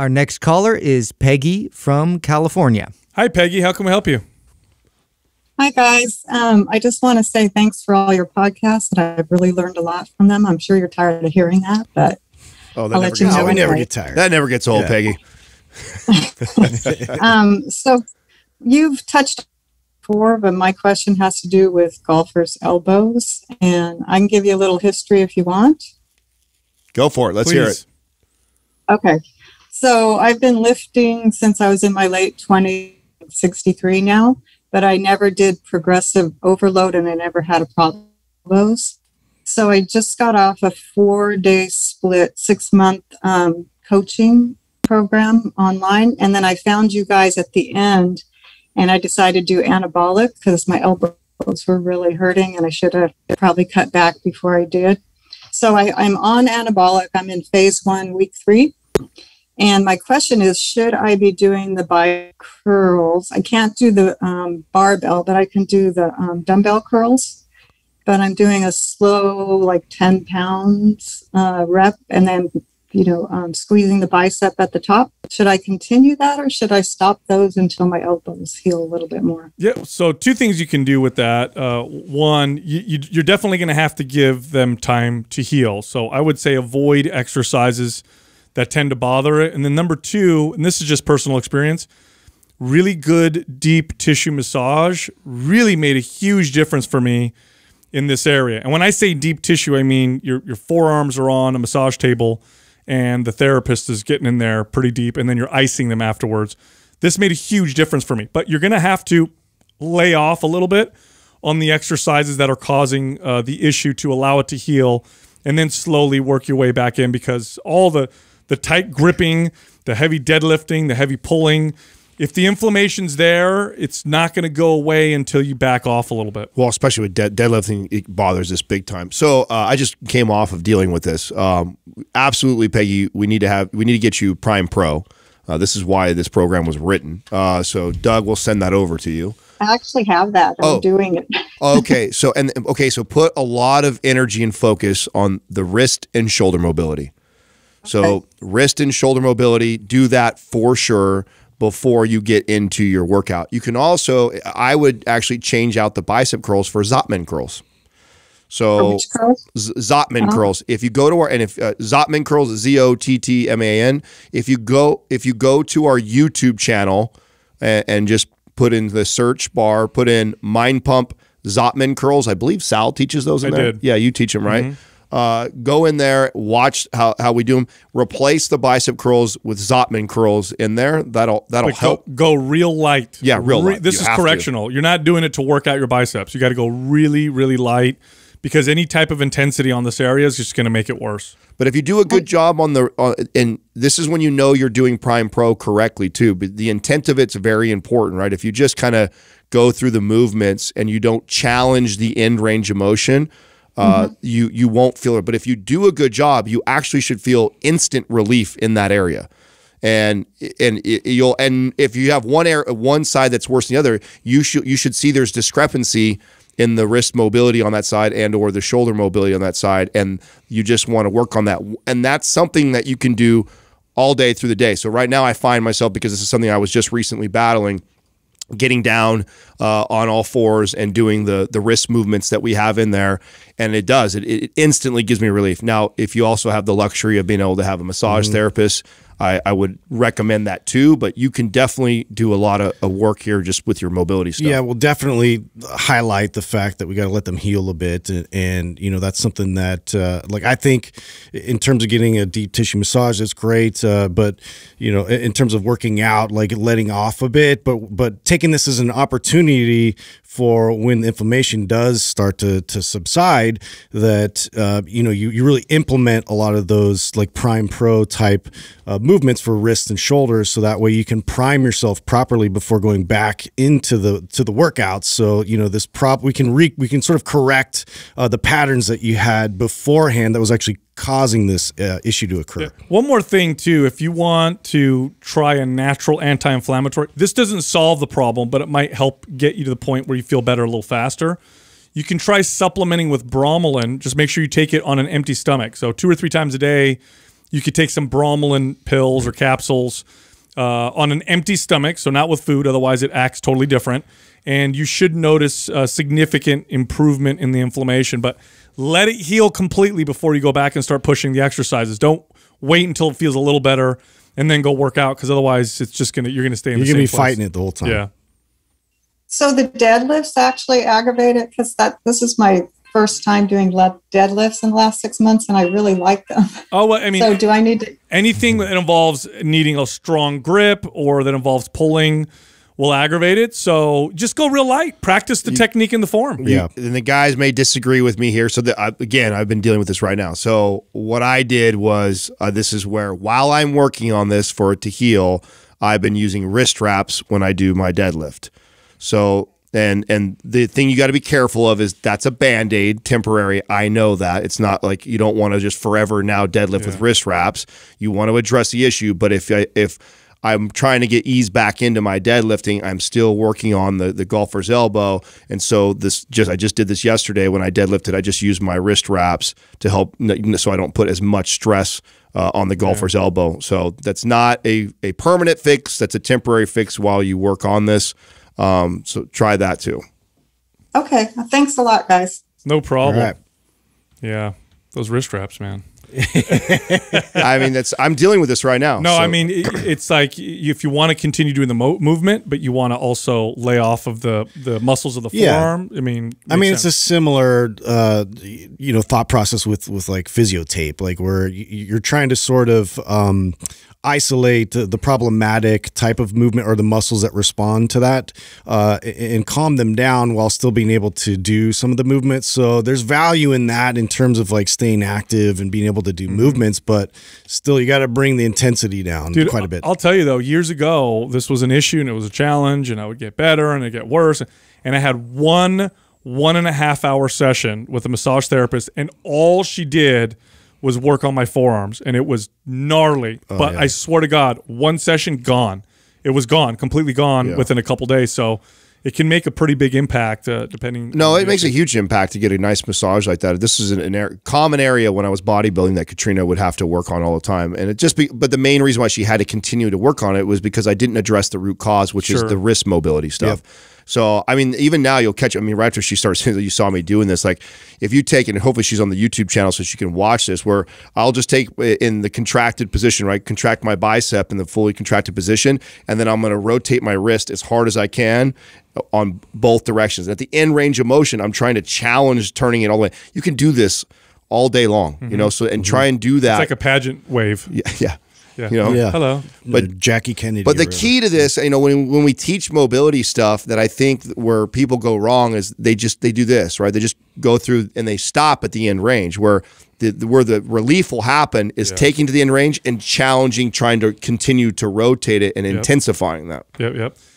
Our next caller is Peggy from California. Hi, Peggy. How can we help you? Hi, guys. Um, I just want to say thanks for all your podcasts. I've really learned a lot from them. I'm sure you're tired of hearing that, but oh, that I'll let you know. We never get tired. That never gets old, yeah. Peggy. um, so you've touched before, but my question has to do with golfers' elbows. And I can give you a little history if you want. Go for it. Let's Please. hear it. Okay. So I've been lifting since I was in my late 20s, 63 now, but I never did progressive overload and I never had a problem with those. So I just got off a four day split, six month um, coaching program online. And then I found you guys at the end and I decided to do anabolic because my elbows were really hurting and I should have probably cut back before I did. So I, I'm on anabolic. I'm in phase one, week three. And my question is, should I be doing the bicep curls? I can't do the um, barbell, but I can do the um, dumbbell curls. But I'm doing a slow, like 10 pounds uh, rep, and then you know, um, squeezing the bicep at the top. Should I continue that or should I stop those until my elbows heal a little bit more? Yeah. So two things you can do with that. Uh, one, you, you're definitely going to have to give them time to heal. So I would say avoid exercises that tend to bother it. And then number two, and this is just personal experience, really good deep tissue massage really made a huge difference for me in this area. And when I say deep tissue, I mean your your forearms are on a massage table and the therapist is getting in there pretty deep and then you're icing them afterwards. This made a huge difference for me. But you're going to have to lay off a little bit on the exercises that are causing uh, the issue to allow it to heal and then slowly work your way back in because all the the tight gripping, the heavy deadlifting, the heavy pulling. If the inflammation's there, it's not going to go away until you back off a little bit. Well, especially with deadlifting, it bothers us big time. So uh, I just came off of dealing with this. Um, absolutely, Peggy, we need to have we need to get you Prime Pro. Uh, this is why this program was written. Uh, so Doug, we'll send that over to you. I actually have that. I'm oh. doing it. okay. So and okay. So put a lot of energy and focus on the wrist and shoulder mobility. So okay. wrist and shoulder mobility, do that for sure before you get into your workout. You can also, I would actually change out the bicep curls for Zotman curls. So curls? Zotman uh-huh. curls. If you go to our and if uh, Zotman curls, Z O T T M A N. If you go if you go to our YouTube channel and, and just put in the search bar, put in Mind Pump Zotman curls. I believe Sal teaches those in I there. Did. Yeah, you teach them, right? Mm-hmm. Uh, go in there, watch how, how we do them. Replace the bicep curls with Zotman curls in there. That'll that'll but help. Go, go, real light. Yeah, real Re light. This you is correctional. To. You're not doing it to work out your biceps. You got to go really really light because any type of intensity on this area is just going to make it worse. But if you do a good job on the and this is when you know you're doing Prime Pro correctly too. But the intent of it's very important, right? If you just kind of go through the movements and you don't challenge the end range of motion – uh, mm-hmm. you you won't feel it. But if you do a good job, you actually should feel instant relief in that area. And and it, you'll and if you have one air one side that's worse than the other, you should you should see there's discrepancy in the wrist mobility on that side and or the shoulder mobility on that side, and you just want to work on that. And that's something that you can do all day through the day. So right now, I find myself because this is something I was just recently battling getting down uh, on all fours and doing the the wrist movements that we have in there and it does it, it instantly gives me relief now if you also have the luxury of being able to have a massage mm-hmm. therapist I, I would recommend that too. But you can definitely do a lot of, of work here just with your mobility stuff. Yeah, we'll definitely highlight the fact that we got to let them heal a bit, and, and you know that's something that uh, like I think in terms of getting a deep tissue massage, that's great. Uh, but you know in, in terms of working out, like letting off a bit, but but taking this as an opportunity for when inflammation does start to to subside that uh, you know you, you really implement a lot of those like prime pro type uh, movements for wrists and shoulders so that way you can prime yourself properly before going back into the to the workouts so you know this prop we can re we can sort of correct uh, the patterns that you had beforehand that was actually causing this uh, issue to occur. Yeah. One more thing too, if you want to try a natural anti-inflammatory, this doesn't solve the problem, but it might help get you to the point where you feel better a little faster. You can try supplementing with bromelain. Just make sure you take it on an empty stomach. So two or three times a day, you could take some bromelain pills or capsules uh, on an empty stomach, so not with food. Otherwise, it acts totally different, and you should notice a significant improvement in the inflammation. But let it heal completely before you go back and start pushing the exercises. Don't wait until it feels a little better and then go work out because otherwise it's just gonna you're gonna stay in you're the gonna be place. fighting it the whole time. Yeah. So the deadlifts actually aggravate it because that this is my first time doing deadlifts in the last six months, and I really like them. Oh, well, I mean, so do I need to anything that involves needing a strong grip or that involves pulling will aggravate it. So just go real light. Practice the you, technique and the form. yeah. You, and the guys may disagree with me here. So the, uh, again, I've been dealing with this right now. So what I did was uh, this is where while I'm working on this for it to heal, I've been using wrist wraps when I do my deadlift. So and and the thing you got to be careful of is that's a band-aid temporary i know that it's not like you don't want to just forever now deadlift yeah. with wrist wraps you want to address the issue but if if I'm trying to get ease back into my deadlifting. I'm still working on the the golfer's elbow, and so this just I just did this yesterday when I deadlifted. I just used my wrist wraps to help, so I don't put as much stress uh, on the golfer's yeah. elbow. So that's not a a permanent fix. That's a temporary fix while you work on this. Um, so try that too. Okay, thanks a lot, guys. No problem. Right. Yeah, those wrist wraps, man. I mean, that's I'm dealing with this right now. No, so. I mean, it's like if you want to continue doing the movement, but you want to also lay off of the the muscles of the yeah. forearm. I mean, I mean, sense. it's a similar uh, you know thought process with with like tape, like where you're trying to sort of um, isolate the problematic type of movement or the muscles that respond to that uh, and calm them down while still being able to do some of the movements. So there's value in that in terms of like staying active and being able to do mm -hmm. movements, but still you got to bring the intensity down Dude, quite a bit. I'll tell you though, years ago, this was an issue and it was a challenge and I would get better and it get worse. And I had one one and a half hour session with a massage therapist and all she did – was work on my forearms, and it was gnarly. Oh, but yeah. I swear to God, one session gone. It was gone, completely gone yeah. within a couple days. So it can make a pretty big impact uh, depending. No, it makes a huge impact to get a nice massage like that. This is an, an common area when I was bodybuilding that Katrina would have to work on all the time, and it just be. But the main reason why she had to continue to work on it was because I didn't address the root cause, which sure. is the wrist mobility stuff. Yep. So I mean, even now you'll catch. I mean, right after she starts, you saw me doing this. Like, if you take and hopefully she's on the YouTube channel so she can watch this. Where I'll just take uh, in the contracted position, right? Contract my bicep in the fully contracted position, and then I'm going to rotate my wrist as hard as I can on both directions. At the end range of motion, I'm trying to challenge turning it all the way. You can do this all day long, mm -hmm. you mm-hmm. know. So and mm -hmm. try and do that. It's like a pageant wave. Yeah, yeah. Yeah. You know? Yeah. Hello. But Jackie Kennedy. But the key to this, you know, when when we teach mobility stuff that I think where people go wrong is they just they do this, right? They just go through and they stop at the end range where the, the where the relief will happen is yeah. taking to the end range and challenging trying to continue to rotate it and yep. intensifying that. Yep, yep.